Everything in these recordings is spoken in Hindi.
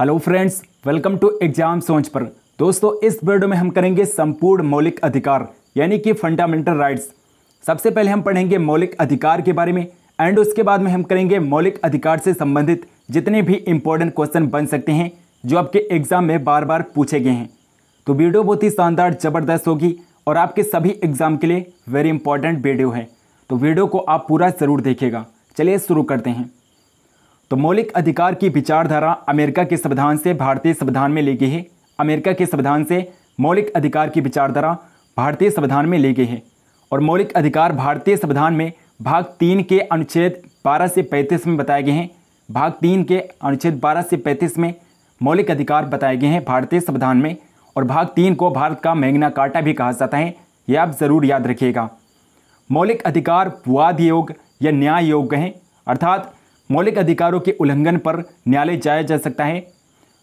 hello friends welcome to exam Soch पर दोस्तों इस वीडियो में हम करेंगे संपूर्ण मौलिक अधिकार यानी कि फंडामेंटल राइट्स सबसे पहले हम पढ़ेंगे मौलिक अधिकार के बारे में एंड उसके बाद में हम करेंगे मौलिक अधिकार से संबंधित जितने भी इम्पोर्टेंट क्वेश्चन बन सकते हैं जो आपके एग्जाम में बार बार पूछे गए हैं तो वीडियो बहुत ही शानदार ज़बरदस्त होगी और आपके सभी एग्जाम के लिए वेरी इंपॉर्टेंट वीडियो है तो वीडियो को आप पूरा ज़रूर देखेगा चलिए शुरू करते हैं तो मौलिक अधिकार की विचारधारा अमेरिका के संविधान से भारतीय संविधान में ली गई है अमेरिका के संविधान से मौलिक अधिकार की विचारधारा भारतीय संविधान में ली गई है और मौलिक अधिकार भारतीय संविधान में भाग तीन के अनुच्छेद 12 से 35 में बताए गए हैं भाग तीन के अनुच्छेद 12 से 35 में मौलिक अधिकार बताए गए हैं भारतीय संविधान में और भाग तीन को भारत का मैग्ना कार्टा भी कहा जाता है ये आप ज़रूर याद रखिएगा मौलिक अधिकार वाद योग या न्याय योग हैं अर्थात मौलिक अधिकारों के उल्लंघन पर न्यायालय जाया जा सकता है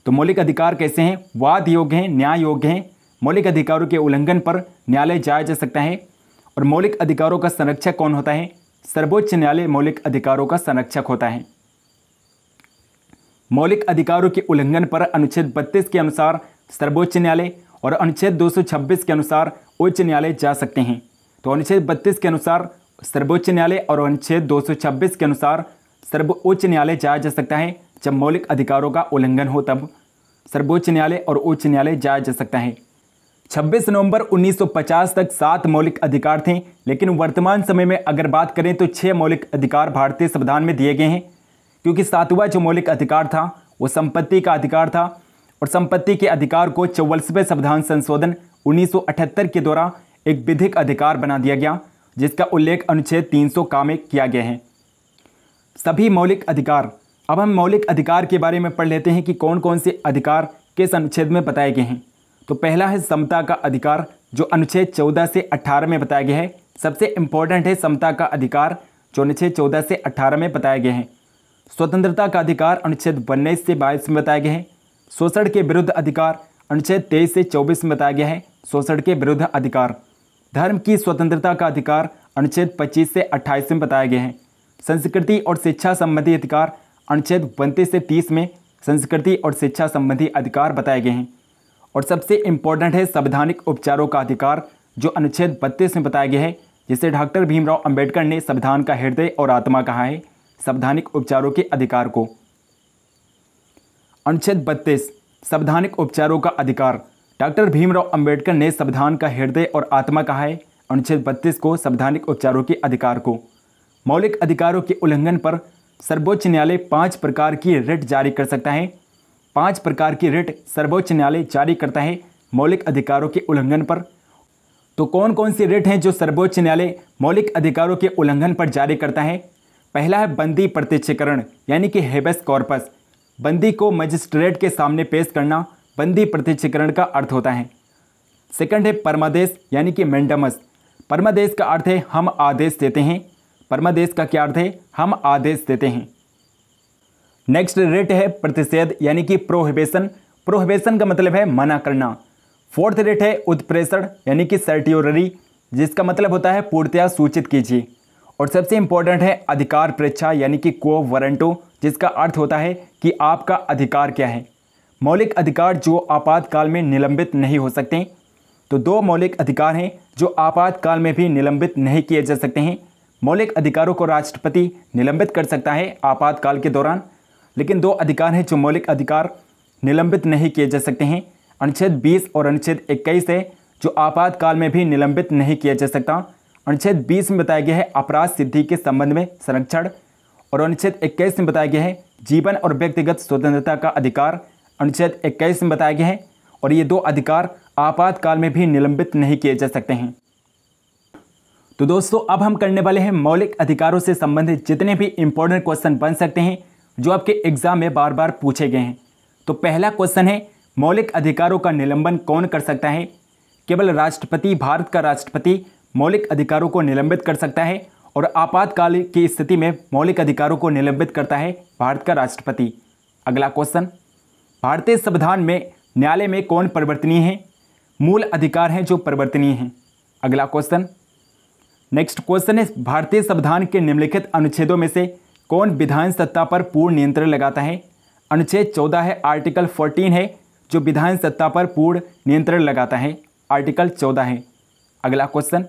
तो मौलिक अधिकार कैसे हैं वाद योग्य हैं न्याय योग्य हैं मौलिक अधिकारों के उल्लंघन पर न्यायालय जाया जा सकता है और मौलिक अधिकारों का संरक्षक कौन होता है सर्वोच्च न्यायालय मौलिक अधिकारों का संरक्षक होता है मौलिक अधिकारों के उल्लंघन पर अनुच्छेद बत्तीस के अनुसार सर्वोच्च न्यायालय और अनुच्छेद 226 के अनुसार उच्च न्यायालय जा सकते हैं तो अनुच्छेद 32 के अनुसार सर्वोच्च न्यायालय और अनुच्छेद 226 के अनुसार सर्वोच्च न्यायालय जाया जा सकता है जब मौलिक अधिकारों का उल्लंघन हो तब सर्वोच्च न्यायालय और उच्च न्यायालय जाया जा सकता है 26 नवंबर 1950 तक सात मौलिक अधिकार थे लेकिन वर्तमान समय में अगर बात करें तो छः मौलिक अधिकार भारतीय संविधान में दिए गए हैं क्योंकि सातवां जो मौलिक अधिकार था वो संपत्ति का अधिकार था और संपत्ति के अधिकार को चौवलसवें संविधान संशोधन 1978 के द्वारा एक विधिक अधिकार बना दिया गया जिसका उल्लेख अनुच्छेद तीन का में किया गया है सभी मौलिक अधिकार अब हम मौलिक अधिकार के बारे में पढ़ लेते हैं कि कौन कौन से अधिकार किस अनुच्छेद में बताए गए हैं तो पहला है समता का अधिकार जो अनुच्छेद चौदह से अट्ठारह में बताया गया है सबसे इम्पोर्टेंट है समता का अधिकार जो अनुच्छेद चौदह से अट्ठारह में बताए गए हैं स्वतंत्रता का अधिकार अनुच्छेद उन्नीस से बाईस में बताया गया है शोषण के विरुद्ध अधिकार अनुच्छेद तेईस से चौबीस में बताया गया है शोषण के विरुद्ध अधिकार धर्म की स्वतंत्रता का अधिकार अनुच्छेद पच्चीस से अट्ठाईस में बताया गया है संस्कृति और शिक्षा संबंधी अधिकार अनुच्छेद बनतीस से तीस में संस्कृति और शिक्षा संबंधी अधिकार बताए गए हैं और सबसे इम्पोर्टेंट है संवैधानिक उपचारों का अधिकार जो अनुच्छेद बत्तीस में बताया गया है जिसे डॉक्टर भीमराव अंबेडकर ने संविधान का हृदय और आत्मा कहा है संवैधानिक उपचारों के अधिकार को अनुच्छेद बत्तीस संवैधानिक उपचारों का अधिकार डॉक्टर भीमराव अंबेडकर ने संविधान का हृदय और आत्मा कहा है अनुच्छेद बत्तीस को संवैधानिक उपचारों के अधिकार को मौलिक अधिकारों के उल्लंघन पर सर्वोच्च न्यायालय पाँच प्रकार की रिट जारी कर सकता है पाँच प्रकार की रिट सर्वोच्च न्यायालय जारी करता है मौलिक अधिकारों के उल्लंघन पर तो कौन कौन सी रिट हैं जो सर्वोच्च न्यायालय मौलिक अधिकारों के उल्लंघन पर जारी करता है पहला है बंदी प्रत्यक्षीकरण यानी कि हेबस कॉर्पस बंदी को मजिस्ट्रेट के सामने पेश करना बंदी प्रत्यक्षीकरण का अर्थ होता है सेकंड है परमादेश यानी कि मेंडमस परमादेश का अर्थ है हम आदेश देते हैं परमादेश का क्या अर्थ है हम आदेश देते हैं नेक्स्ट रेट है प्रतिषेध यानी कि प्रोहिबेशन प्रोहिबेशन का मतलब है मना करना फोर्थ रेट है उत्प्रेषण यानी कि सर्टियोररी जिसका मतलब होता है पूर्णतया सूचित कीजिए और सबसे इंपॉर्टेंट है अधिकार प्रेक्षा यानी कि को वरंटो जिसका अर्थ होता है कि आपका अधिकार क्या है मौलिक अधिकार जो आपातकाल में निलंबित नहीं हो सकते तो दो मौलिक अधिकार हैं जो आपातकाल में भी निलंबित नहीं किए जा सकते हैं मौलिक अधिकारों को राष्ट्रपति निलंबित कर सकता है आपातकाल के दौरान लेकिन दो अधिकार हैं जो मौलिक अधिकार निलंबित नहीं किए जा सकते हैं अनुच्छेद 20 और अनुच्छेद 21 है जो आपातकाल में भी निलंबित नहीं किया जा सकता अनुच्छेद 20 में बताया गया है अपराध सिद्धि के संबंध में संरक्षण और अनुच्छेद 21 में बताया गया है जीवन और व्यक्तिगत स्वतंत्रता का अधिकार अनुच्छेद 21 में बताया गया है और ये दो अधिकार आपातकाल में भी निलंबित नहीं किए जा सकते हैं तो दोस्तों अब हम करने वाले हैं मौलिक अधिकारों से संबंधित जितने भी इंपॉर्टेंट क्वेश्चन बन सकते हैं जो आपके एग्जाम में बार बार पूछे गए हैं तो पहला क्वेश्चन है मौलिक अधिकारों का निलंबन कौन कर सकता है केवल राष्ट्रपति भारत का राष्ट्रपति मौलिक अधिकारों को निलंबित कर सकता है और आपातकाल की स्थिति में मौलिक अधिकारों को निलंबित करता है भारत का राष्ट्रपति अगला क्वेश्चन भारतीय संविधान में न्यायालय में कौन परिवर्तनीय है मूल अधिकार हैं जो परिवर्तनीय हैं अगला क्वेश्चन नेक्स्ट क्वेश्चन है भारतीय संविधान के निम्नलिखित अनुच्छेदों में से कौन विधान सत्ता पर पूर्ण नियंत्रण लगाता है अनुच्छेद चौदह है आर्टिकल फोर्टीन है जो विधान सत्ता पर पूर्ण नियंत्रण लगाता है आर्टिकल चौदह है अगला क्वेश्चन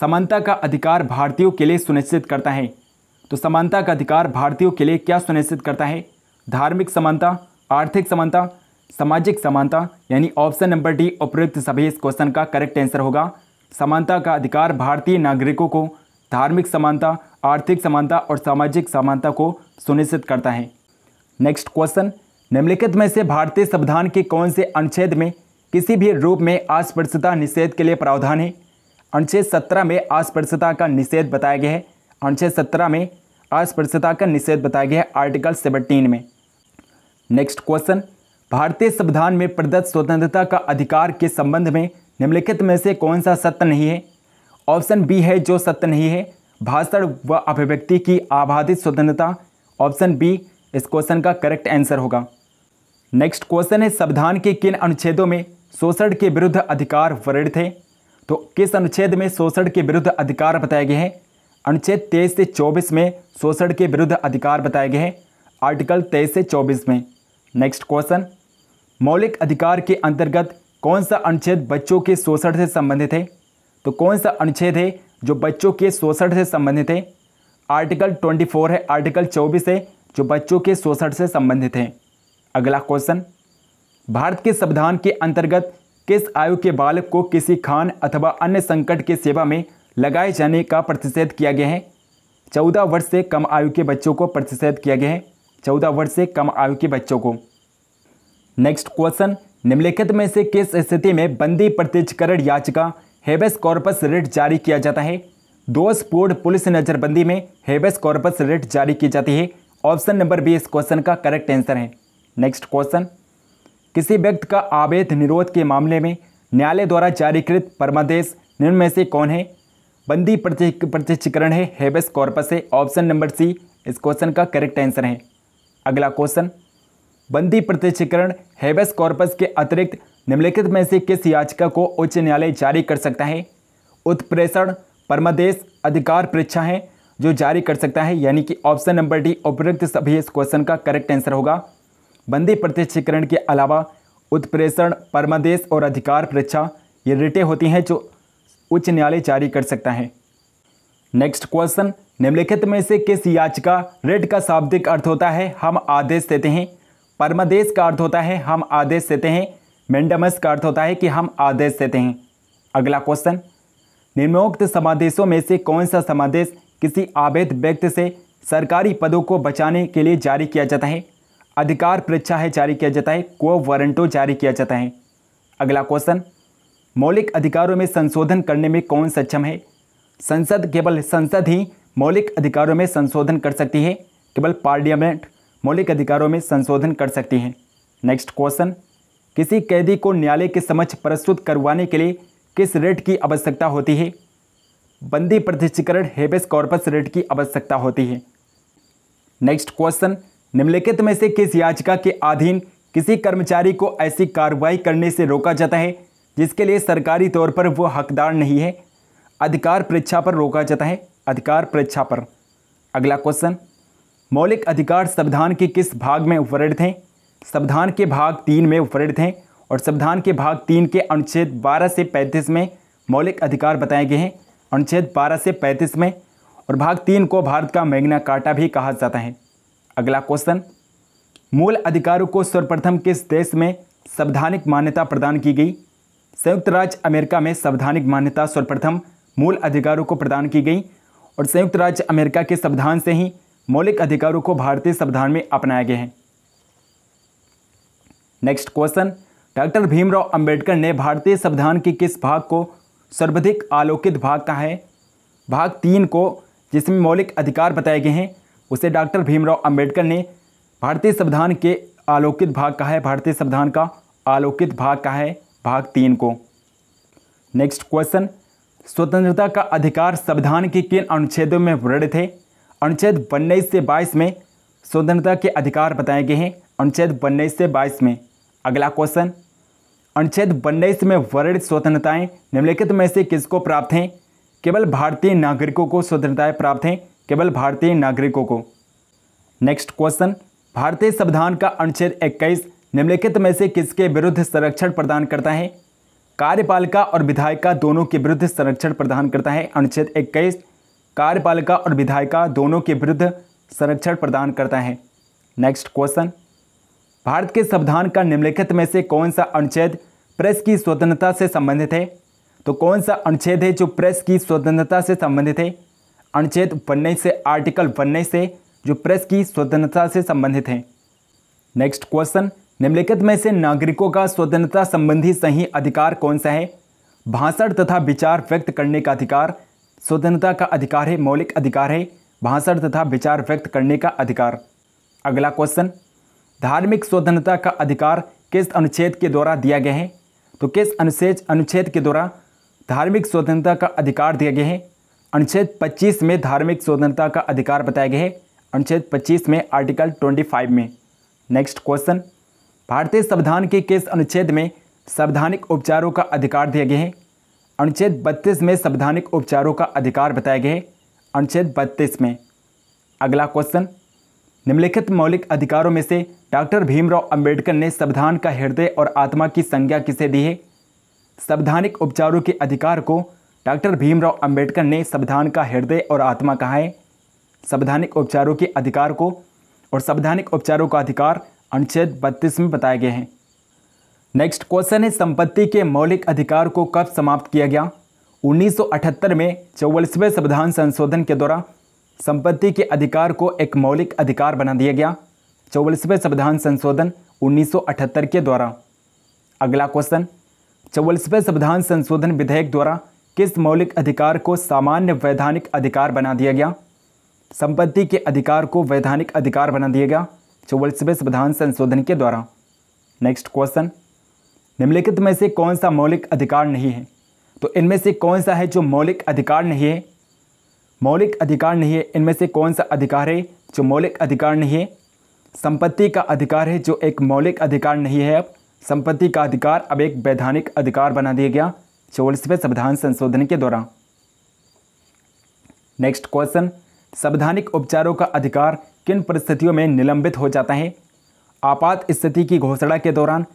समानता का अधिकार भारतीयों के लिए सुनिश्चित करता है तो समानता का अधिकार भारतीयों के लिए क्या सुनिश्चित करता है धार्मिक समानता आर्थिक समानता सामाजिक समानता यानी ऑप्शन नंबर डी उपयुक्त सभी इस क्वेश्चन का करेक्ट आंसर होगा समानता का अधिकार भारतीय नागरिकों को धार्मिक समानता आर्थिक समानता और सामाजिक समानता को सुनिश्चित करता है नेक्स्ट क्वेश्चन निम्नलिखित में से भारतीय संविधान के कौन से अनुच्छेद में किसी भी रूप में अस्पृश्यता निषेध के लिए प्रावधान है अनुच्छेद सत्रह में अस्पृश्यता का निषेध बताया गया है अनुच्छेद सत्रह में अस्पृश्यता का निषेध बताया गया है आर्टिकल सेवनटीन में नेक्स्ट क्वेश्चन भारतीय संविधान में प्रदत्त स्वतंत्रता का अधिकार के संबंध में निम्नलिखित में से कौन सा सत्य नहीं है ऑप्शन बी है जो सत्य नहीं है भाषण व अभिव्यक्ति की आबादित स्वतंत्रता ऑप्शन बी इस क्वेश्चन का करेक्ट आंसर होगा नेक्स्ट क्वेश्चन है संविधान के किन अनुच्छेदों में शोषण के विरुद्ध अधिकार वर्ण है तो किस अनुच्छेद में शोषण के विरुद्ध अधिकार बताए गए हैं अनुच्छेद तेईस से चौबीस में शोषण के विरुद्ध अधिकार बताए गए हैं आर्टिकल तेईस से चौबीस में नेक्स्ट क्वेश्चन मौलिक अधिकार के अंतर्गत कौन सा अनुच्छेद बच्चों के शोषण से संबंधित है तो कौन सा अनुच्छेद है जो बच्चों के शोषण से संबंधित है आर्टिकल 24 है आर्टिकल 24 है जो बच्चों के शोषण से संबंधित है अगला क्वेश्चन भारत के संविधान के अंतर्गत किस आयु के बालक को किसी खान अथवा अन्य संकट के सेवा में लगाए जाने का प्रतिषेध किया गया है चौदह वर्ष से कम आयु के बच्चों को प्रतिषेध किया गया है चौदह वर्ष से कम आयु के बच्चों को नेक्स्ट क्वेश्चन निम्नलिखित में से किस स्थिति में बंदी प्रतिजकरण याचिका हेबस कॉर्पस रिट जारी किया जाता है दोषपूर्ण पुलिस नज़रबंदी में हेबस कॉर्पस रिट जारी की जाती है ऑप्शन नंबर बी इस क्वेश्चन का करेक्ट आंसर है नेक्स्ट क्वेश्चन किसी व्यक्ति का आवेद निरोध के मामले में न्यायालय द्वारा जारीकृत परमादेश निम्न में से कौन है बंदी प्रतिष्ठीकरण है हेबस कॉर्पस है ऑप्शन नंबर सी इस क्वेश्चन का करेक्ट आंसर है अगला क्वेश्चन बंदी प्रत्यक्षीकरण हैबस कॉर्पस के अतिरिक्त निम्नलिखित में से किस याचिका को उच्च न्यायालय जारी कर सकता है उत्प्रेषण परमादेश अधिकार परीक्षा है जो जारी कर सकता है यानी कि ऑप्शन नंबर डी उपयुक्त सभी इस क्वेश्चन का करेक्ट आंसर होगा बंदी प्रत्यक्षीकरण के अलावा उत्प्रेषण परमादेश और अधिकार परीक्षा ये रिटें होती हैं जो उच्च न्यायालय जारी कर सकता है नेक्स्ट क्वेश्चन निम्नलिखित में से किस याचिका रिट का शाब्दिक अर्थ होता है हम आदेश देते हैं परमादेश का अर्थ होता है हम आदेश देते हैं मेंडमस का अर्थ होता है कि हम आदेश देते हैं अगला क्वेश्चन निम्नोक्त समादेशों में से कौन सा समादेश किसी आवेद व्यक्ति से सरकारी पदों को बचाने के लिए जारी किया जाता है अधिकार परीक्षा है जारी किया जाता है को वारंटो जारी किया जाता है अगला क्वेश्चन मौलिक अधिकारों में संशोधन करने में कौन सक्षम है संसद केवल संसद ही मौलिक अधिकारों में संशोधन कर सकती है केवल पार्लियामेंट मौलिक अधिकारों में संशोधन कर सकती हैं नेक्स्ट क्वेश्चन किसी कैदी को न्यायालय के समक्ष प्रस्तुत करवाने के लिए किस रेट की आवश्यकता होती है बंदी प्रतिष्ठीकरण हेबेस कॉर्पस रेट की आवश्यकता होती है नेक्स्ट क्वेश्चन निम्नलिखित में से किस याचिका के अधीन किसी कर्मचारी को ऐसी कार्रवाई करने से रोका जाता है जिसके लिए सरकारी तौर पर वो हकदार नहीं है अधिकार परीक्षा पर रोका जाता है अधिकार परीक्षा पर अगला क्वेश्चन मौलिक अधिकार संविधान के किस भाग में उपवृत हैं संविधान के भाग तीन में उपवृत हैं और संविधान के भाग तीन के अनुच्छेद 12 से 35 में मौलिक अधिकार बताए गए हैं अनुच्छेद 12 से 35 में और भाग तीन को भारत का मैग्ना काटा भी कहा जाता है अगला क्वेश्चन मूल अधिकारों को सर्वप्रथम किस देश में संवैधानिक मान्यता प्रदान की गई संयुक्त राज्य अमेरिका में संवैधानिक मान्यता सर्वप्रथम मूल अधिकारों को प्रदान की गई और संयुक्त राज्य अमेरिका के संविधान से ही मौलिक अधिकारों को भारतीय संविधान में अपनाया गया है next question doctor Bhimrao Ambedkar ने भारतीय संविधान के किस भाग को सर्वाधिक आलोकित भाग कहा है भाग तीन को जिसमें मौलिक अधिकार बताए गए हैं उसे डॉक्टर भीमराव अंबेडकर ने भारतीय संविधान के आलोकित भाग कहा है भारतीय संविधान का आलोकित भाग कहा है भाग तीन को नेक्स्ट क्वेश्चन स्वतंत्रता का अधिकार संविधान के किन अनुच्छेदों में वर्णित है अनुच्छेद उन्नीस से बाईस में स्वतंत्रता के अधिकार बताए गए हैं अनुच्छेद उन्नीस से बाईस में अगला क्वेश्चन अनुच्छेद उन्नीस में वर्णित स्वतंत्रताएं निम्नलिखित में से किसको प्राप्त हैं केवल भारतीय नागरिकों को स्वतंत्रताएं प्राप्त हैं केवल भारतीय नागरिकों को नेक्स्ट क्वेश्चन भारतीय संविधान का अनुच्छेद 21 निम्नलिखित में से किसके विरुद्ध संरक्षण प्रदान करता है कार्यपालिका और विधायिका दोनों के विरुद्ध संरक्षण प्रदान करता है अनुच्छेद इक्कीस कार्यपालिका और विधायिका दोनों के विरुद्ध संरक्षण प्रदान करता है नेक्स्ट क्वेश्चन भारत के संविधान का निम्नलिखित में से कौन सा अनुच्छेद प्रेस की स्वतंत्रता से संबंधित है तो कौन सा अनुच्छेद है जो प्रेस की स्वतंत्रता से संबंधित है अनुच्छेद उन्नीस से आर्टिकल उन्नीस से जो प्रेस की स्वतंत्रता से संबंधित है नेक्स्ट क्वेश्चन निम्नलिखित में से नागरिकों का स्वतंत्रता संबंधी सही अधिकार कौन सा है भाषण तथा विचार व्यक्त करने का अधिकार स्वतंत्रता का अधिकार है मौलिक अधिकार है भाषण तथा विचार व्यक्त करने का अधिकार अगला क्वेश्चन धार्मिक स्वतंत्रता का अधिकार किस अनुच्छेद के द्वारा दिया गया है तो किस अनुच्छेद अनुच्छेद के द्वारा धार्मिक स्वतंत्रता का अधिकार दिया गया है अनुच्छेद 25 में धार्मिक स्वतंत्रता का अधिकार बताया गया है अनुच्छेद 25 में आर्टिकल 25 में नेक्स्ट क्वेश्चन भारतीय संविधान के किस अनुच्छेद में संवैधानिक उपचारों का अधिकार दिया गया है अनुच्छेद बत्तीस में संवैधानिक उपचारों का अधिकार बताया गया है अनुच्छेद बत्तीस में अगला क्वेश्चन निम्नलिखित मौलिक अधिकारों में से डॉक्टर भीमराव अंबेडकर ने संविधान का हृदय और आत्मा की संज्ञा किसे दी है संवैधानिक उपचारों के अधिकार को डॉक्टर भीमराव अंबेडकर ने संविधान का हृदय और आत्मा कहा है संवैधानिक उपचारों के अधिकार को और संवैधानिक उपचारों का अधिकार अनुच्छेद बत्तीस में बताए गए हैं नेक्स्ट क्वेश्चन है संपत्ति के मौलिक अधिकार को कब समाप्त किया गया 1978 में चौवालीसवें संविधान संशोधन के द्वारा संपत्ति के अधिकार को एक मौलिक अधिकार बना दिया गया चौवालीसवें संविधान संशोधन 1978 के द्वारा अगला क्वेश्चन चौवालीसवें संविधान संशोधन विधेयक द्वारा किस मौलिक अधिकार को सामान्य वैधानिक अधिकार बना दिया गया संपत्ति के अधिकार को वैधानिक अधिकार बना दिया गया चौवालीसवें संविधान संशोधन के द्वारा नेक्स्ट क्वेश्चन निम्नलिखित में से कौन सा मौलिक अधिकार नहीं है तो इनमें से कौन सा है जो मौलिक अधिकार नहीं है मौलिक अधिकार नहीं है इनमें से कौन सा अधिकार है जो मौलिक अधिकार नहीं है संपत्ति का अधिकार है जो एक मौलिक अधिकार नहीं है अब संपत्ति का अधिकार अब एक वैधानिक अधिकार बना दिया गया चौलसवें संविधान संशोधन के दौरान नेक्स्ट क्वेश्चन संवैधानिक उपचारों का अधिकार किन परिस्थितियों में निलंबित हो जाता है आपात स्थिति की घोषणा के दौरान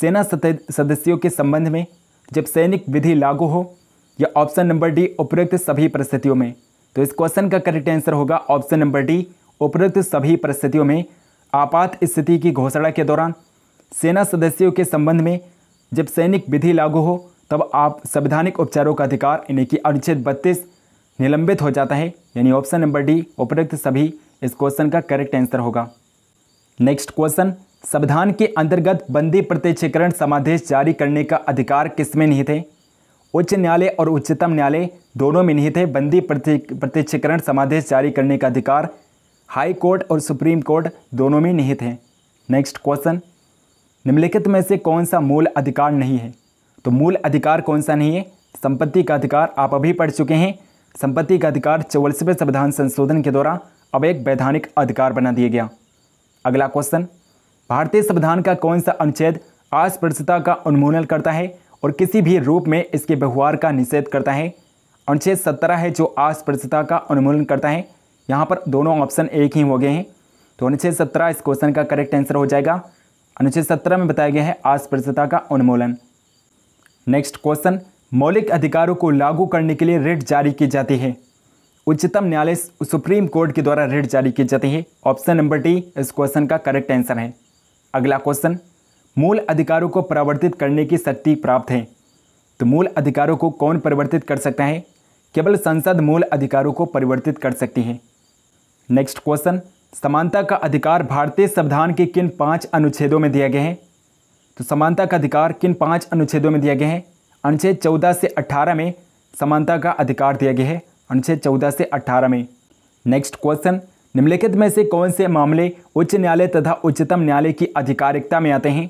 सेना सदस्यों के संबंध में जब सैनिक विधि लागू हो या ऑप्शन नंबर डी उपयुक्त सभी परिस्थितियों में तो इस क्वेश्चन का करेक्ट आंसर होगा ऑप्शन नंबर डी उपयुक्त सभी परिस्थितियों में आपात स्थिति की घोषणा के दौरान सेना सदस्यों के संबंध में जब सैनिक विधि लागू हो तब आप संवैधानिक उपचारों का अधिकार यानी कि अनुच्छेद बत्तीस निलंबित हो जाता है यानी ऑप्शन नंबर डी उपयुक्त सभी इस क्वेश्चन का करेक्ट आंसर होगा नेक्स्ट क्वेश्चन संविधान के अंतर्गत बंदी प्रत्यक्षीकरण समादेश जारी करने का अधिकार किस में निहित है उच्च न्यायालय और उच्चतम न्यायालय दोनों में निहित है बंदी प्रत्यक्षकरण समादेश जारी करने का अधिकार हाई कोर्ट और सुप्रीम कोर्ट दोनों में निहित है नेक्स्ट क्वेश्चन निम्नलिखित में से कौन सा मूल अधिकार नहीं है तो मूल अधिकार कौन सा नहीं है संपत्ति का अधिकार आप अभी पढ़ चुके हैं संपत्ति का अधिकार चौवालसवें संविधान संशोधन के द्वारा अब एक वैधानिक अधिकार बना दिया गया अगला क्वेश्चन भारतीय संविधान का कौन सा अनुच्छेद अस्पृश्यता का उन्मूलन करता है और किसी भी रूप में इसके व्यवहार का निषेध करता है अनुच्छेद सत्रह है जो अस्पृश्यता का उन्मूलन करता है यहाँ पर दोनों ऑप्शन एक ही हो गए हैं तो अनुच्छेद सत्रह इस क्वेश्चन का करेक्ट आंसर हो जाएगा अनुच्छेद सत्रह में बताया गया है अस्पृश्यता का उन्मूलन नेक्स्ट क्वेश्चन मौलिक अधिकारों को लागू करने के लिए रिट जारी की जाती है उच्चतम न्यायालय सुप्रीम कोर्ट के द्वारा रिट जारी की जाती है ऑप्शन नंबर डी इस क्वेश्चन का करेक्ट आंसर है अगला क्वेश्चन मूल अधिकारों को परिवर्तित करने की शक्ति प्राप्त है तो मूल अधिकारों को कौन परिवर्तित कर सकता है केवल संसद मूल अधिकारों को परिवर्तित कर सकती है नेक्स्ट क्वेश्चन समानता का अधिकार भारतीय संविधान के किन पांच अनुच्छेदों में दिया गया है तो समानता का अधिकार किन पांच अनुच्छेदों में दिया गया है अनुच्छेद चौदह से अट्ठारह में समानता का अधिकार दिया गया है अनुच्छेद चौदह से अट्ठारह में नेक्स्ट क्वेश्चन निम्नलिखित में से कौन से मामले उच्च न्यायालय तथा उच्चतम न्यायालय की आधिकारिकता में आते हैं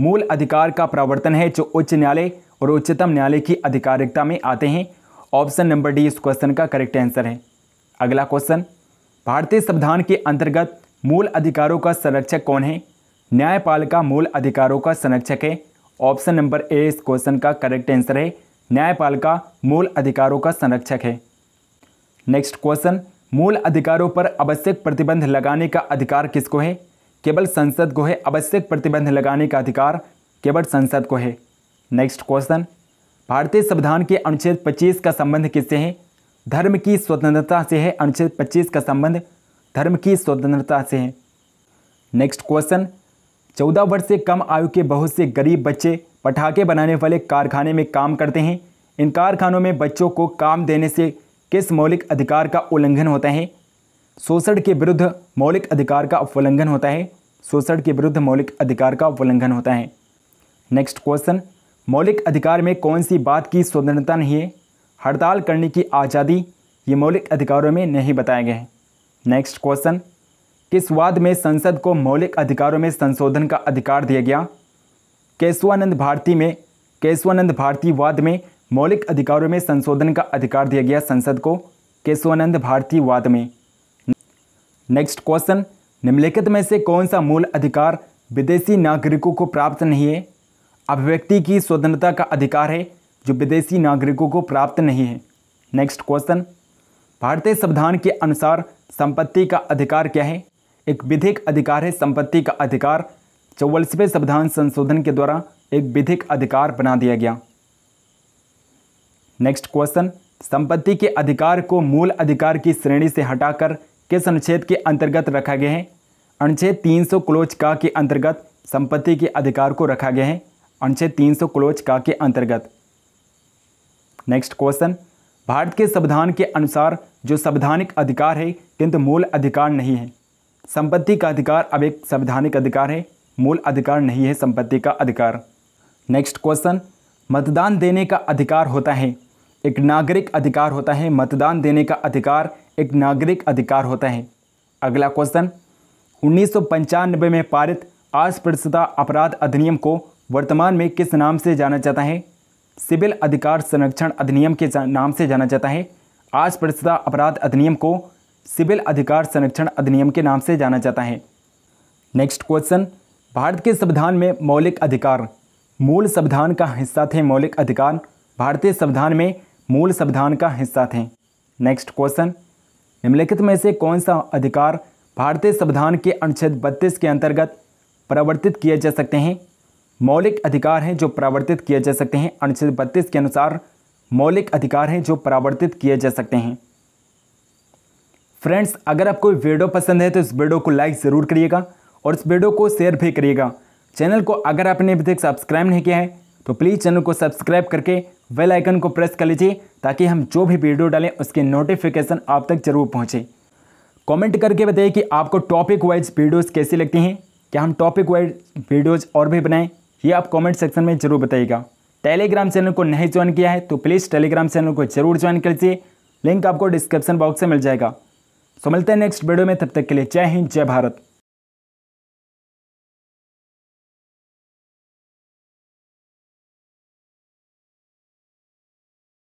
मूल अधिकार का प्रावर्तन है जो उच्च न्यायालय और उच्चतम न्यायालय की आधिकारिकता में आते हैं ऑप्शन नंबर डी इस क्वेश्चन का करेक्ट आंसर है अगला क्वेश्चन भारतीय संविधान के अंतर्गत मूल अधिकारों का संरक्षक कौन है न्यायपालिका मूल अधिकारों का संरक्षक है ऑप्शन नंबर ए इस क्वेश्चन का करेक्ट आंसर है न्यायपालिका मूल अधिकारों का संरक्षक है नेक्स्ट क्वेश्चन मूल अधिकारों पर आवश्यक प्रतिबंध लगाने का अधिकार किसको है केवल संसद को है आवश्यक प्रतिबंध लगाने का अधिकार केवल संसद को है नेक्स्ट क्वेश्चन भारतीय संविधान के अनुच्छेद 25 का संबंध किससे है धर्म की स्वतंत्रता से है अनुच्छेद 25 का संबंध धर्म की स्वतंत्रता से है नेक्स्ट क्वेश्चन चौदह वर्ष से कम आयु के बहुत से गरीब बच्चे पटाखे बनाने वाले कारखाने में काम करते हैं इन कारखानों में बच्चों को काम देने से किस मौलिक अधिकार का उल्लंघन होता है शोषण के विरुद्ध मौलिक अधिकार का उल्लंघन होता है शोषण के विरुद्ध मौलिक अधिकार का उल्लंघन होता है नेक्स्ट क्वेश्चन मौलिक अधिकार में कौन सी बात की स्वतंत्रता नहीं है हड़ताल करने की आज़ादी ये मौलिक अधिकारों में नहीं बताया गया है नेक्स्ट क्वेश्चन किस वाद में संसद को मौलिक अधिकारों में संशोधन का अधिकार दिया गया केशवानंद भारती में केशवानंद भारती वाद में मौलिक अधिकारों में संशोधन का अधिकार दिया गया संसद को केशवानंद भारती वाद में नेक्स्ट क्वेश्चन निम्नलिखित में से कौन सा मूल अधिकार विदेशी नागरिकों को प्राप्त नहीं है अभिव्यक्ति की स्वतंत्रता का अधिकार है जो विदेशी नागरिकों को प्राप्त नहीं है नेक्स्ट क्वेश्चन भारतीय संविधान के अनुसार संपत्ति का अधिकार क्या है एक विधिक अधिकार है संपत्ति का अधिकार चौवालीसवें संविधान संशोधन के द्वारा एक विधिक अधिकार बना दिया गया नेक्स्ट क्वेश्चन संपत्ति के अधिकार को मूल अधिकार की श्रेणी से हटाकर किस अनुच्छेद के अंतर्गत रखा गया है अनुच्छेद 300 क्लोज का के अंतर्गत संपत्ति के अधिकार को रखा गया है अनुच्छेद 300 क्लोज का के अंतर्गत नेक्स्ट क्वेश्चन भारत के संविधान के अनुसार जो संवैधानिक अधिकार है किंतु मूल अधिकार नहीं है संपत्ति का अधिकार अब एक संवैधानिक अधिकार है मूल अधिकार नहीं है संपत्ति का अधिकार नेक्स्ट क्वेश्चन मतदान देने का अधिकार होता है एक नागरिक अधिकार होता है मतदान देने का अधिकार एक नागरिक अधिकार होता है अगला क्वेश्चन उन्नीस में पारित अस्पृश्यता अपराध अधिनियम को वर्तमान में किस नाम से जाना जाता है सिविल अधिकार संरक्षण अधिनियम के नाम से जाना जाता है अस्पृश्यता अपराध अधिनियम को सिविल अधिकार संरक्षण अधिनियम के नाम से जाना जाता है नेक्स्ट क्वेश्चन भारत के संविधान में मौलिक अधिकार मूल संविधान का हिस्सा थे मौलिक अधिकार भारतीय संविधान में मूल संविधान का हिस्सा थे नेक्स्ट क्वेश्चन निम्नलिखित में से कौन सा अधिकार भारतीय संविधान के अनुच्छेद 32 के अंतर्गत परिवर्तित किए जा सकते हैं मौलिक अधिकार हैं जो परिवर्तित किए जा सकते हैं अनुच्छेद 32 के अनुसार मौलिक अधिकार हैं जो परिवर्तित किए जा सकते हैं फ्रेंड्स अगर आपको वीडियो पसंद है तो इस वीडियो को लाइक ज़रूर करिएगा और इस वीडियो को शेयर भी करिएगा चैनल को अगर आपने अभी तक सब्सक्राइब नहीं किया है तो प्लीज़ चैनल को सब्सक्राइब करके वेल आइकन को प्रेस कर लीजिए ताकि हम जो भी वीडियो डालें उसके नोटिफिकेशन आप तक जरूर पहुँचे कमेंट करके बताइए कि आपको टॉपिक वाइज वीडियोस कैसी लगती हैं क्या हम टॉपिक वाइज वीडियोस और भी बनाएं ये आप कमेंट सेक्शन में ज़रूर बताइएगा टेलीग्राम चैनल को नहीं ज्वाइन किया है तो प्लीज़ टेलीग्राम चैनल को जरूर ज्वाइन कर लीजिए लिंक आपको डिस्क्रिप्शन बॉक्स से मिल जाएगा सो मिलते हैं नेक्स्ट वीडियो में तब तक के लिए जय हिंद जय भारत